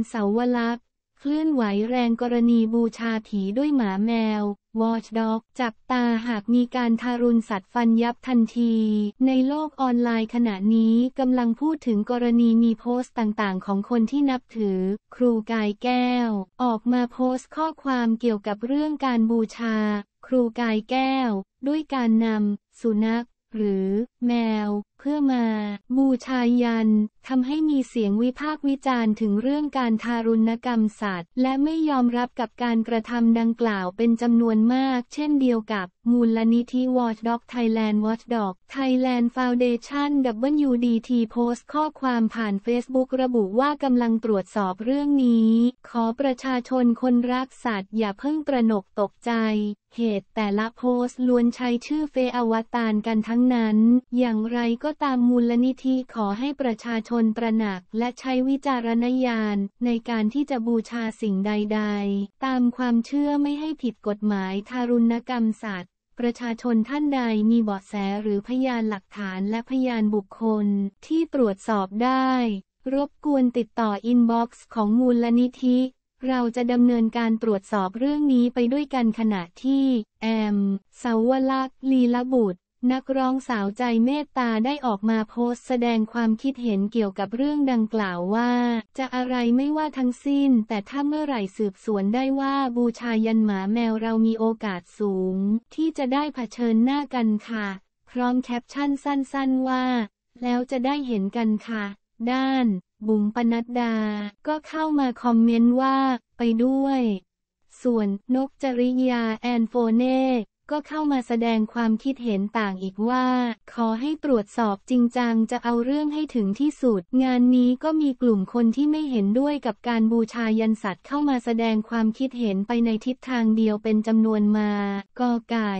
ำเสาวลักษ์เคลื่อนไหวแรงกรณีบูชาผีด้วยหมาแมววอชด็อกจับตาหากมีการทารุณสัตว์ฟันยับทันที ในโลกออนไลน์ขณะนี้กำลังพูดถึงกรณีมีโพสต์ต่างๆของคนที่นับถือครูกายแก้ว ออกมาโพสต์ข้อความเกี่ยวกับเรื่องการบูชา ครูกายแก้ว ด้วยการนำสุนัขหรือแมวเพื่อมาบูชายันทำให้มีเสียงวิพากษ์วิจารณ์ถึงเรื่องการทารุณกรรมสัตว์และไม่ยอมรับกับการกระทำดังกล่าวเป็นจำนวนมากเช่นเดียวกับมูลนิธิ Watchdog Thailand Watchdog Thailand Foundation WDT โพสต์ข้อความผ่าน Facebook ระบุว่ากำลังตรวจสอบเรื่องนี้ ขอประชาชนคนรักสัตว์อย่าเพิ่งประหนกตกใจ เหตุแต่ละโพสต์ล้วนใช้ชื่อเฟอวตารกันทั้งนั้นอย่างไรก็ก็ตามมูลนิธิขอให้ประชาชนตระหนักและใช้วิจารณญาณในการที่จะบูชาสิ่งใดๆ ตามความเชื่อไม่ให้ผิดกฎหมายทารุณกรรมสัตว์ ประชาชนท่านใดมีเบาะแสหรือพยานหลักฐานและพยานบุคคล ที่ตรวจสอบได้ รบกวนติดต่ออินบ็อกซ์ของมูลนิธิ เราจะดำเนินการตรวจสอบเรื่องนี้ไปด้วยกันขณะที่แอมสาวลักษ์ลีละบุตรนักร้องสาวใจเมตตาได้ออกมาโพสต์แสดงความคิดเห็นเกี่ยวกับเรื่องดังกล่าวว่า จะอะไรไม่ว่าทั้งสิ้น แต่ถ้าเมื่อไหร่สืบสวนได้ว่าบูชายันหมาแมวเรามีโอกาสสูง ที่จะได้เผชิญหน้ากันค่ะ พร้อมแคปชั่นสั้นๆว่า แล้วจะได้เห็นกันค่ะ ด้านบุ๋มปนัดดา ก็เข้ามาคอมเมนต์ว่า ไปด้วย ส่วน นกจริยาแอนโฟเน่ก็เข้ามาแสดงความคิดเห็นต่างอีกว่า ขอให้ตรวจสอบจริงจังจะเอาเรื่องให้ถึงที่สุด งานนี้ก็มีกลุ่มคนที่ไม่เห็นด้วยกับการบูชายันสัตว์เข้ามาแสดงความคิดเห็นไปในทิศทางเดียวเป็นจำนวนมากอไก่